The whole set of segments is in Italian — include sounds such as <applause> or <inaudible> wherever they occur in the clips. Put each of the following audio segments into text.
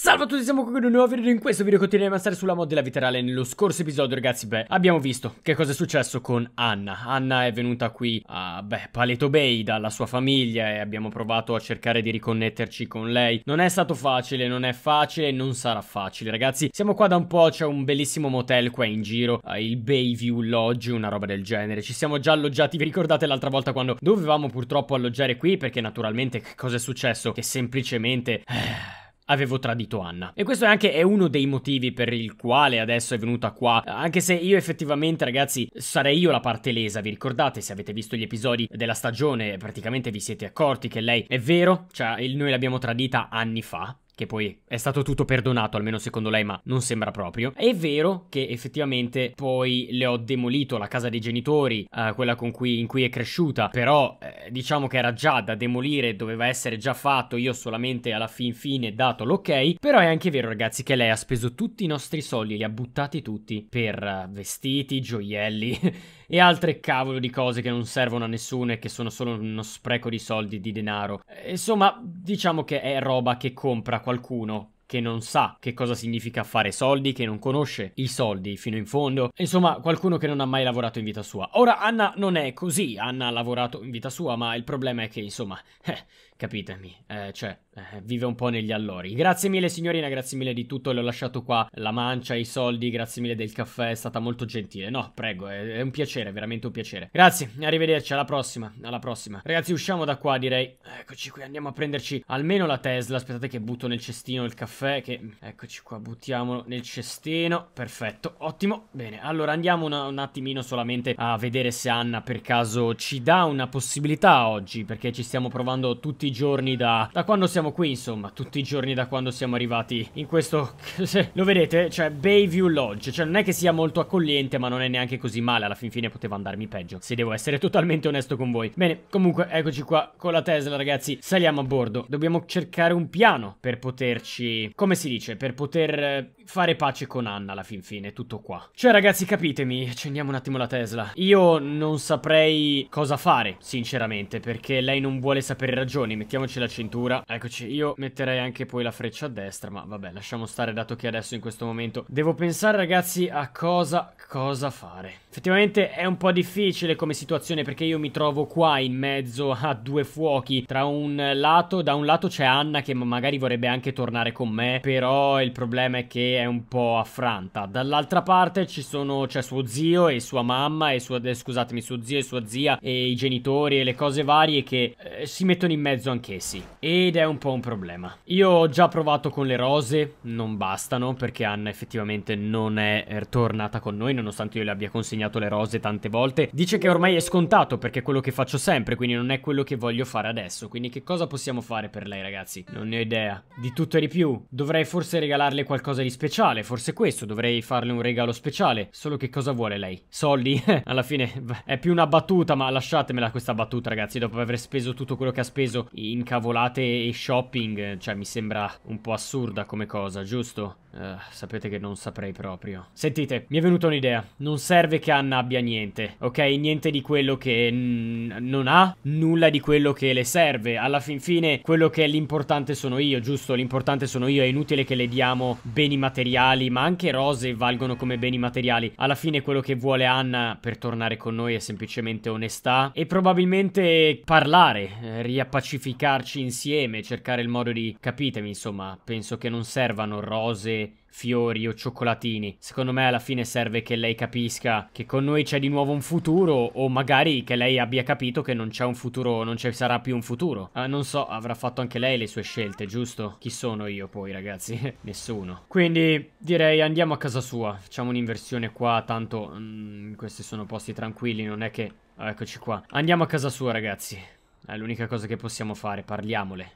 Salve a tutti, siamo qui con un nuovo video, in questo video continueremo a stare sulla mod della vita reale Nello scorso episodio ragazzi, beh, abbiamo visto che cosa è successo con Anna Anna è venuta qui a, beh, Paleto Bay dalla sua famiglia e abbiamo provato a cercare di riconnetterci con lei Non è stato facile, non è facile, non sarà facile ragazzi Siamo qua da un po', c'è un bellissimo motel qua in giro, eh, il Bayview Lodge, una roba del genere Ci siamo già alloggiati, vi ricordate l'altra volta quando dovevamo purtroppo alloggiare qui Perché naturalmente che cosa è successo? Che semplicemente... Eh avevo tradito Anna. E questo è anche è uno dei motivi per il quale adesso è venuta qua, anche se io effettivamente ragazzi sarei io la parte lesa, vi ricordate se avete visto gli episodi della stagione, praticamente vi siete accorti che lei è vero, cioè noi l'abbiamo tradita anni fa, che poi è stato tutto perdonato, almeno secondo lei, ma non sembra proprio. È vero che effettivamente poi le ho demolito la casa dei genitori, eh, quella cui, in cui è cresciuta, però eh, diciamo che era già da demolire, doveva essere già fatto, io solamente alla fin fine dato l'ok, però è anche vero ragazzi che lei ha speso tutti i nostri soldi, li ha buttati tutti per eh, vestiti, gioielli... <laughs> e altre cavolo di cose che non servono a nessuno e che sono solo uno spreco di soldi, di denaro. Eh, insomma, diciamo che è roba che compra qualcuno che non sa che cosa significa fare soldi, che non conosce i soldi fino in fondo, insomma qualcuno che non ha mai lavorato in vita sua. Ora Anna non è così, Anna ha lavorato in vita sua, ma il problema è che insomma... <laughs> Eh, capitemi, eh, cioè, eh, vive un po' negli allori. Grazie mille signorina, grazie mille di tutto, le ho lasciato qua la mancia, i soldi, grazie mille del caffè, è stata molto gentile. No, prego, è, è un piacere, veramente un piacere. Grazie, arrivederci, alla prossima, alla prossima. Ragazzi, usciamo da qua, direi. Eccoci qui, andiamo a prenderci almeno la Tesla, aspettate che butto nel cestino il caffè, che... Eccoci qua, buttiamolo nel cestino, perfetto, ottimo. Bene, allora andiamo una, un attimino solamente a vedere se Anna per caso ci dà una possibilità oggi, perché ci stiamo provando tutti i giorni da, da quando siamo qui, insomma, tutti i giorni da quando siamo arrivati in questo... <laughs> Lo vedete? Cioè, Bayview Lodge. Cioè, non è che sia molto accogliente, ma non è neanche così male. Alla fin fine poteva andarmi peggio, se devo essere <laughs> totalmente onesto con voi. Bene, comunque, eccoci qua con la Tesla, ragazzi. Saliamo a bordo. Dobbiamo cercare un piano per poterci... Come si dice? Per poter eh, fare pace con Anna, alla fin fine. Tutto qua. Cioè, ragazzi, capitemi. Accendiamo un attimo la Tesla. Io non saprei cosa fare, sinceramente, perché lei non vuole sapere ragioni mettiamoci la cintura. Eccoci, io metterei anche poi la freccia a destra, ma vabbè, lasciamo stare dato che adesso in questo momento devo pensare ragazzi a cosa, cosa fare. Effettivamente è un po' difficile come situazione perché io mi trovo qua in mezzo <laughs> a due fuochi. Tra un lato, da un lato c'è Anna che magari vorrebbe anche tornare con me, però il problema è che è un po' affranta. Dall'altra parte ci sono, c'è suo zio e sua mamma e sua, eh, scusatemi, suo zio e sua zia e i genitori e le cose varie che eh, si mettono in mezzo anch'essi. Ed è un po' un problema. Io ho già provato con le rose, non bastano perché Anna effettivamente non è eh, tornata con noi nonostante io le abbia consegnate sbagliato le rose tante volte, dice che ormai è scontato perché è quello che faccio sempre, quindi non è quello che voglio fare adesso. Quindi che cosa possiamo fare per lei ragazzi? Non ne ho idea. Di tutto e di più. Dovrei forse regalarle qualcosa di speciale, forse questo, dovrei farle un regalo speciale. Solo che cosa vuole lei? Soldi? <laughs> Alla fine è più una battuta, ma lasciatemela questa battuta ragazzi, dopo aver speso tutto quello che ha speso in cavolate e shopping, cioè mi sembra un po' assurda come cosa, giusto? Uh, sapete che non saprei proprio. Sentite, mi è venuta un'idea. Non serve che Anna abbia niente, ok? Niente di quello che non ha, nulla di quello che le serve. Alla fin fine, quello che è l'importante sono io, giusto? L'importante sono io, è inutile che le diamo beni materiali, ma anche rose valgono come beni materiali. Alla fine quello che vuole Anna per tornare con noi è semplicemente onestà e probabilmente parlare, eh, riappacificarci insieme, cercare il modo di... Capitemi, insomma, penso che non servano rose fiori o cioccolatini. Secondo me alla fine serve che lei capisca che con noi c'è di nuovo un futuro o magari che lei abbia capito che non c'è un futuro, non ci sarà più un futuro. Ah, non so, avrà fatto anche lei le sue scelte, giusto? Chi sono io poi, ragazzi? <laughs> Nessuno. Quindi direi andiamo a casa sua, facciamo un'inversione qua, tanto mm, questi sono posti tranquilli, non è che... eccoci qua. Andiamo a casa sua, ragazzi. È l'unica cosa che possiamo fare, parliamole.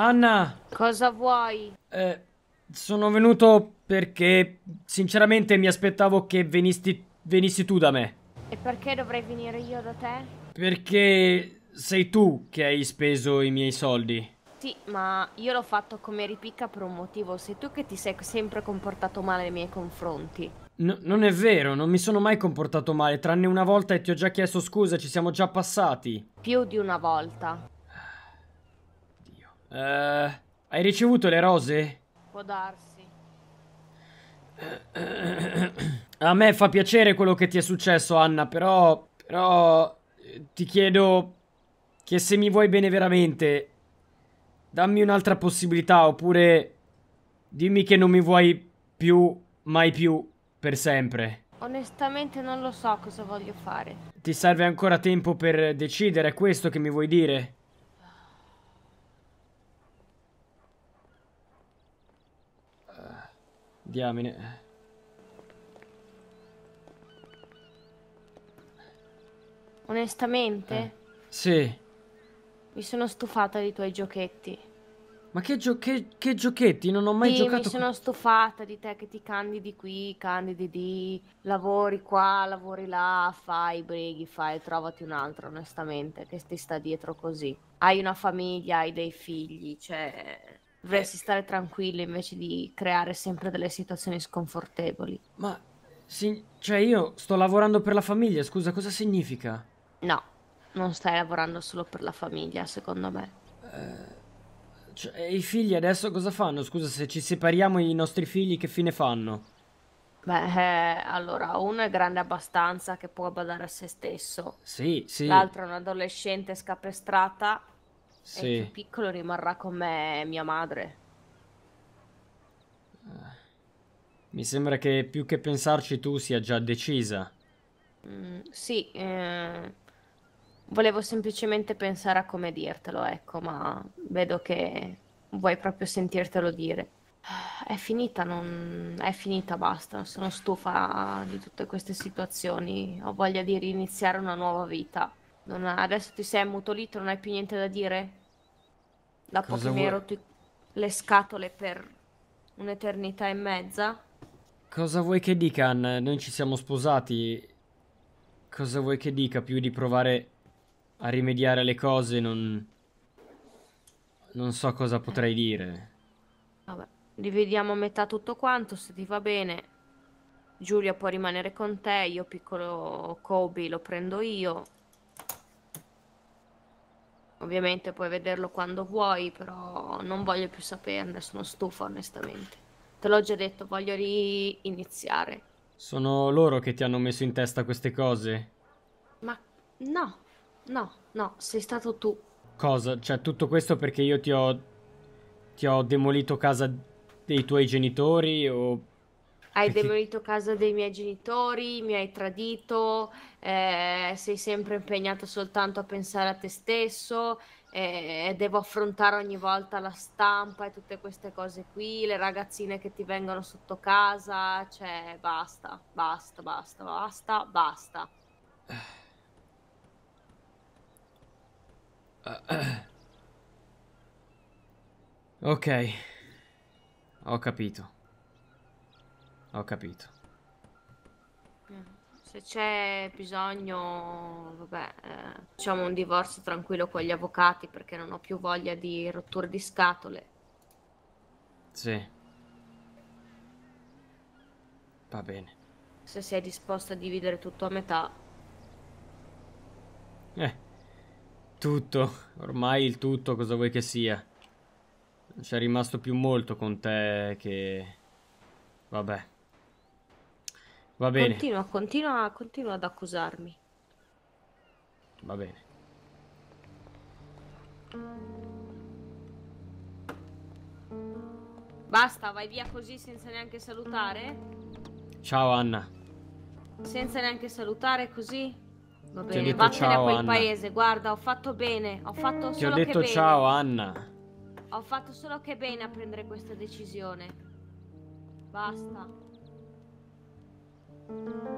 Anna! Cosa vuoi? Eh, sono venuto perché sinceramente mi aspettavo che venisti, venissi tu da me. E perché dovrei venire io da te? Perché sei tu che hai speso i miei soldi. Sì, ma io l'ho fatto come ripicca per un motivo. Sei tu che ti sei sempre comportato male nei miei confronti. No, non è vero, non mi sono mai comportato male, tranne una volta e ti ho già chiesto scusa, ci siamo già passati. Più di una volta. Uh, hai ricevuto le rose? Può darsi. A me fa piacere quello che ti è successo, Anna, però... Però... Eh, ti chiedo... Che se mi vuoi bene veramente... Dammi un'altra possibilità, oppure... Dimmi che non mi vuoi più, mai più, per sempre. Onestamente non lo so cosa voglio fare. Ti serve ancora tempo per decidere, è questo che mi vuoi dire? Diamine. Onestamente? Eh. Sì. Mi sono stufata dei tuoi giochetti. Ma che, gio che, che giochetti? Non ho mai sì, giocato... mi sono stufata di te che ti candidi qui, candidi di... Lavori qua, lavori là, fai, brighi, fai, trovati un altro, onestamente, che ti sta dietro così. Hai una famiglia, hai dei figli, cioè dovresti stare tranquillo invece di creare sempre delle situazioni sconfortevoli. Ma, si, cioè io sto lavorando per la famiglia, scusa, cosa significa? No, non stai lavorando solo per la famiglia, secondo me. Eh, cioè, i figli adesso cosa fanno? Scusa, se ci separiamo i nostri figli che fine fanno? Beh, eh, allora, uno è grande abbastanza che può badare a se stesso. Sì, sì. L'altro è un adolescente scapestrata sì. e il più piccolo rimarrà con me mia madre. Eh, mi sembra che più che pensarci tu sia già decisa. Mm, sì, eh, volevo semplicemente pensare a come dirtelo, ecco, ma vedo che vuoi proprio sentirtelo dire. È finita, non... è finita, basta. Sono stufa di tutte queste situazioni. Ho voglia di riniziare una nuova vita. Non ha... Adesso ti sei ammutolito, non hai più niente da dire? Dopo Cosa che vuoi? mi hai rotto le scatole per un'eternità e mezza? Cosa vuoi che dica, Anne? Noi ci siamo sposati. Cosa vuoi che dica? Più di provare a rimediare le cose, non... Non so cosa potrei dire. Vabbè, rivediamo a metà tutto quanto, se ti va bene. Giulia può rimanere con te, io piccolo Kobe lo prendo io. Ovviamente puoi vederlo quando vuoi, però non voglio più saperne, sono stufa onestamente. Te l'ho già detto, voglio riiniziare. Sono loro che ti hanno messo in testa queste cose? Ma no, no, no, sei stato tu. Cosa? Cioè, tutto questo perché io ti ho. ti ho demolito casa dei tuoi genitori o hai demolito casa dei miei genitori, mi hai tradito, eh, sei sempre impegnato soltanto a pensare a te stesso, eh, devo affrontare ogni volta la stampa e tutte queste cose qui, le ragazzine che ti vengono sotto casa, cioè basta, basta, basta, basta, basta. Ok, ho capito. Ho capito. Se c'è bisogno, vabbè, eh, facciamo un divorzio tranquillo con gli avvocati perché non ho più voglia di rotture di scatole. Sì. Va bene. Se sei disposto a dividere tutto a metà. Eh. Tutto. Ormai il tutto, cosa vuoi che sia. Non c'è rimasto più molto con te che... Vabbè. Va bene. Continua, continua, continua ad accusarmi. Va bene. Basta, vai via così senza neanche salutare? Ciao Anna. Senza neanche salutare così? Va bene, vattene a quel Anna. paese, guarda, ho fatto bene, ho fatto solo che bene. Ti ho detto ciao Anna. Ho fatto solo che bene a prendere questa decisione. Basta. Thank you.